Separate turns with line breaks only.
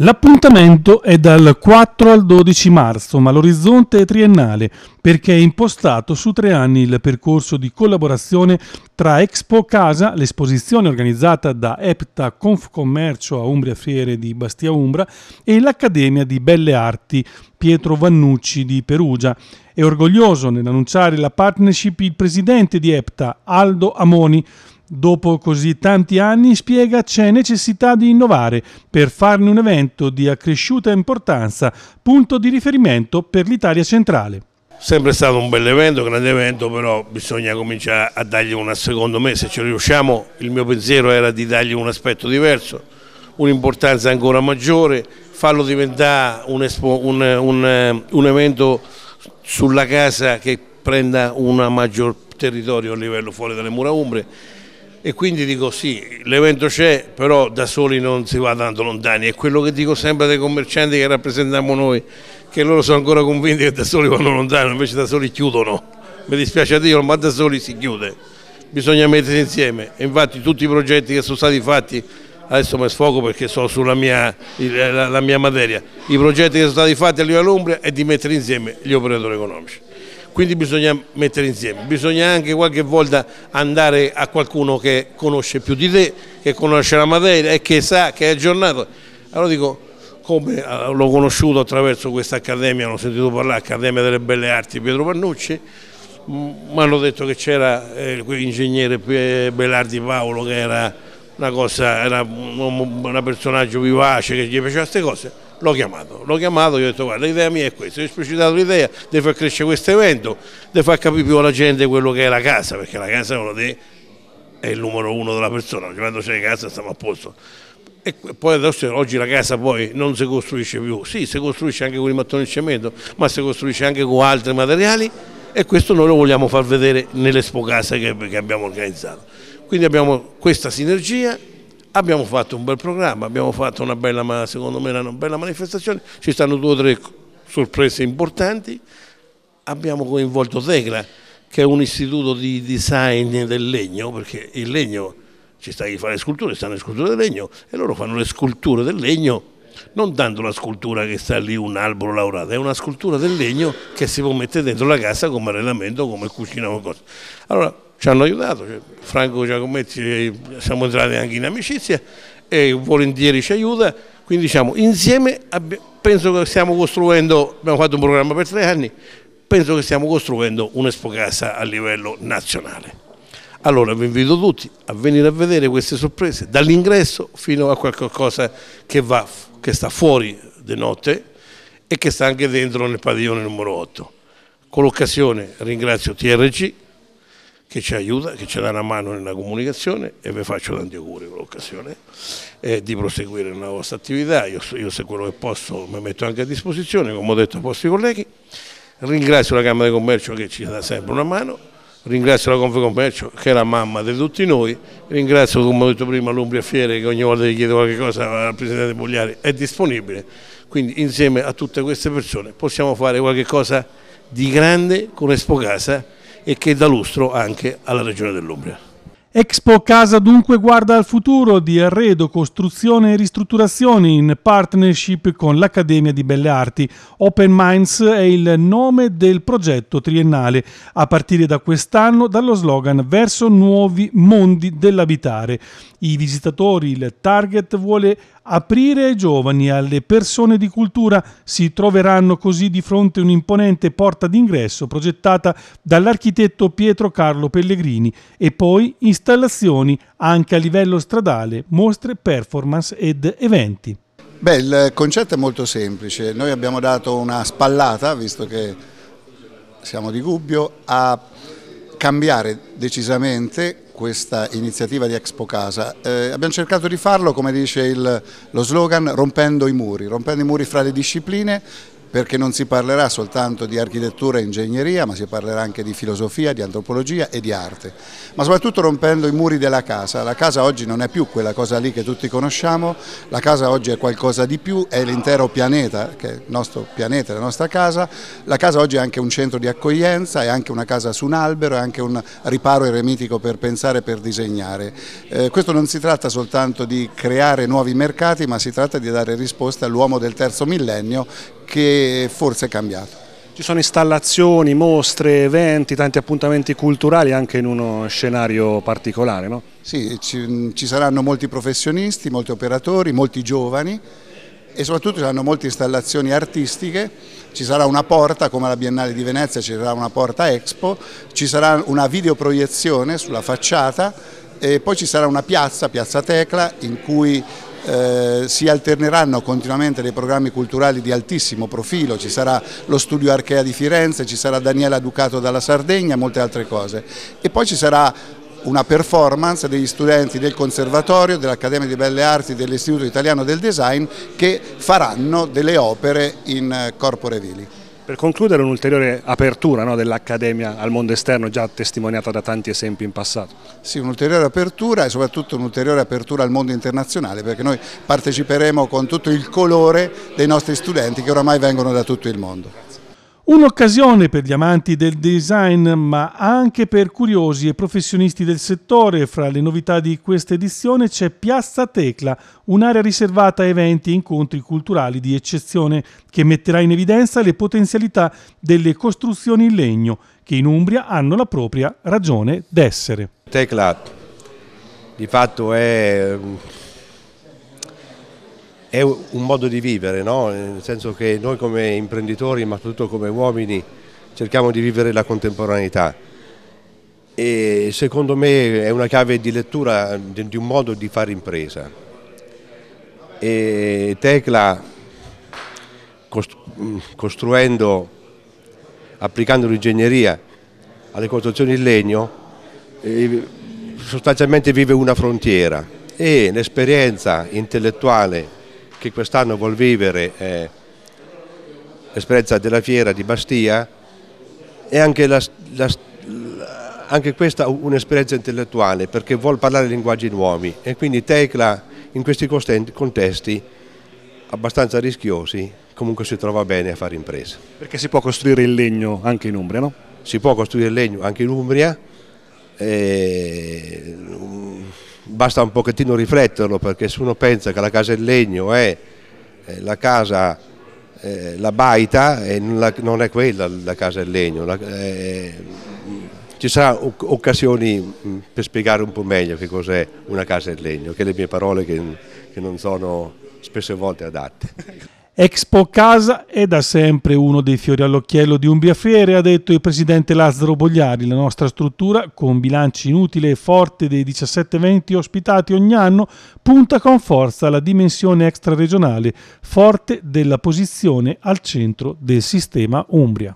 L'appuntamento è dal 4 al 12 marzo, ma l'orizzonte è triennale perché è impostato su tre anni il percorso di collaborazione tra Expo Casa, l'esposizione organizzata da EPTA Confcommercio a Umbria Fiere di Bastia Umbra e l'Accademia di Belle Arti Pietro Vannucci di Perugia. È orgoglioso nell'annunciare la partnership il presidente di EPTA Aldo Amoni dopo così tanti anni, spiega c'è necessità di innovare per farne un evento di accresciuta importanza, punto di riferimento per l'Italia centrale.
Sempre stato un bel evento, un grande evento, però bisogna cominciare a dargli una, secondo me, se ci riusciamo, il mio pensiero era di dargli un aspetto diverso, un'importanza ancora maggiore, farlo diventare un, espo, un, un, un evento sulla casa che prenda un maggior territorio a livello fuori dalle mura umbre e quindi dico sì, l'evento c'è, però da soli non si va tanto lontani, è quello che dico sempre dei commercianti che rappresentiamo noi, che loro sono ancora convinti che da soli vanno lontano, invece da soli chiudono, mi dispiace a dirlo, ma da soli si chiude, bisogna mettersi insieme e infatti tutti i progetti che sono stati fatti adesso mi sfogo perché sono sulla mia, la, la mia, materia, i progetti che sono stati fatti a livello Umbria è di mettere insieme gli operatori economici quindi bisogna mettere insieme, bisogna anche qualche volta andare a qualcuno che conosce più di te, che conosce la materia e che sa, che è aggiornato. Allora dico, come eh, l'ho conosciuto attraverso questa accademia, l'ho sentito parlare, Accademia delle Belle Arti Pietro Pannucci, mi hanno detto che c'era eh, l'ingegnere eh, Belardi Paolo che era una cosa, era un, un personaggio vivace che gli piaceva queste cose l'ho chiamato, l'ho chiamato, gli ho detto guarda l'idea mia è questa, gli ho esplicitato l'idea di far crescere questo evento, di far capire più alla gente quello che è la casa, perché la casa è uno dei, è il numero uno della persona, quando c'è casa stiamo a posto. E poi adesso, oggi la casa poi non si costruisce più, sì si costruisce anche con il mattone e il cemento, ma si costruisce anche con altri materiali e questo noi lo vogliamo far vedere nell'Espo Casa che, che abbiamo organizzato. Quindi abbiamo questa sinergia Abbiamo fatto un bel programma, abbiamo fatto una bella, secondo me una bella manifestazione, ci stanno due o tre sorprese importanti, abbiamo coinvolto Tecla che è un istituto di design del legno, perché il legno ci sta a fare le sculture, stanno le sculture del legno e loro fanno le sculture del legno, non tanto la scultura che sta lì un albero lavorato, è una scultura del legno che si può mettere dentro la casa come arredamento, come cucina o cose. Allora, ci hanno aiutato, cioè, Franco Giacometti eh, siamo entrati anche in amicizia e volentieri ci aiuta, quindi diciamo insieme penso che stiamo costruendo, abbiamo fatto un programma per tre anni, penso che stiamo costruendo un'espocassa a livello nazionale. Allora vi invito tutti a venire a vedere queste sorprese, dall'ingresso fino a qualcosa che, va, che sta fuori di notte e che sta anche dentro nel padiglione numero 8. Con l'occasione ringrazio TRC che ci aiuta, che ci dà una mano nella comunicazione e vi faccio tanti auguri per l'occasione eh, di proseguire nella vostra attività. Io, io, se quello che posso mi metto anche a disposizione, come ho detto a vostri colleghi. Ringrazio la Camera di Commercio che ci dà sempre una mano, ringrazio la Confcommercio che è la mamma di tutti noi, ringrazio come ho detto prima l'Umbria Fiere che ogni volta che chiedo qualcosa al Presidente Pugliari è disponibile, quindi insieme a tutte queste persone possiamo fare qualcosa di grande con Espo Casa e che dà lustro anche alla Regione dell'Umbria. Expo
Casa dunque guarda al futuro di arredo, costruzione e ristrutturazioni in partnership con l'Accademia di Belle Arti. Open Minds è il nome del progetto triennale, a partire da quest'anno dallo slogan Verso nuovi mondi dell'abitare. I visitatori, il target vuole aprire ai giovani e alle persone di cultura si troveranno così di fronte un'imponente porta d'ingresso progettata dall'architetto Pietro Carlo Pellegrini e poi installazioni anche a livello stradale, mostre, performance ed eventi.
Beh, il concetto è molto semplice, noi abbiamo dato una spallata, visto che siamo di Gubbio, a cambiare decisamente questa iniziativa di Expo Casa. Eh, abbiamo cercato di farlo, come dice il, lo slogan, rompendo i muri, rompendo i muri fra le discipline perché non si parlerà soltanto di architettura e ingegneria, ma si parlerà anche di filosofia, di antropologia e di arte, ma soprattutto rompendo i muri della casa. La casa oggi non è più quella cosa lì che tutti conosciamo, la casa oggi è qualcosa di più, è l'intero pianeta, che è il nostro pianeta, la nostra casa, la casa oggi è anche un centro di accoglienza, è anche una casa su un albero, è anche un riparo eremitico per pensare, e per disegnare. Eh, questo non si tratta soltanto di creare nuovi mercati, ma si tratta di dare risposte all'uomo del terzo millennio che forse è cambiato. Ci sono installazioni,
mostre, eventi, tanti appuntamenti culturali anche in uno scenario particolare, no?
Sì, ci, ci saranno molti professionisti, molti operatori, molti giovani e soprattutto ci saranno molte installazioni artistiche, ci sarà una porta come alla Biennale di Venezia, ci sarà una porta Expo, ci sarà una videoproiezione sulla facciata e poi ci sarà una piazza, Piazza Tecla, in cui eh, si alterneranno continuamente dei programmi culturali di altissimo profilo, ci sarà lo studio Archea di Firenze, ci sarà Daniela Ducato dalla Sardegna, molte altre cose. E poi ci sarà una performance degli studenti del Conservatorio, dell'Accademia di Belle Arti, dell'Istituto Italiano del Design che faranno delle opere in eh, corpore vili.
Per concludere un'ulteriore apertura
no, dell'Accademia al mondo esterno già testimoniata da tanti esempi in passato. Sì, un'ulteriore apertura e soprattutto un'ulteriore apertura al mondo internazionale perché noi parteciperemo con tutto il colore dei nostri studenti che oramai vengono da tutto il mondo.
Un'occasione per gli amanti del design, ma anche per curiosi e professionisti del settore. Fra le novità di questa edizione c'è Piazza Tecla, un'area riservata a eventi e incontri culturali di eccezione che metterà in evidenza le potenzialità delle costruzioni in legno, che in Umbria hanno la propria ragione d'essere.
Tecla di fatto è è un modo di vivere, no? nel senso che noi come imprenditori, ma soprattutto come uomini, cerchiamo di vivere la contemporaneità. E secondo me è una chiave di lettura di un modo di fare impresa. E Tecla, mm, costruendo, applicando l'ingegneria alle costruzioni in legno, sostanzialmente vive una frontiera e l'esperienza intellettuale che quest'anno vuol vivere eh, l'esperienza della fiera di Bastia è anche, la, la, anche questa un'esperienza intellettuale perché vuol parlare linguaggi nuovi e quindi Tecla in questi contesti abbastanza rischiosi comunque si trova bene a fare impresa. Perché si può costruire il legno anche in Umbria, no? Si può costruire il legno anche in Umbria. Eh, basta un pochettino rifletterlo perché se uno pensa che la casa in legno è eh, la casa, eh, la baita, eh, non è quella la casa in legno. La, eh, ci saranno occasioni mm, per spiegare un po' meglio che cos'è una casa in legno, che le mie parole che, che non sono spesse volte adatte.
Expo Casa è da sempre uno dei fiori all'occhiello di un biafriere, ha detto il presidente Lazzaro Bogliari. La nostra struttura, con bilanci inutili e forti dei 17 eventi ospitati ogni anno, punta con forza alla dimensione extraregionale, forte della posizione al centro del sistema Umbria.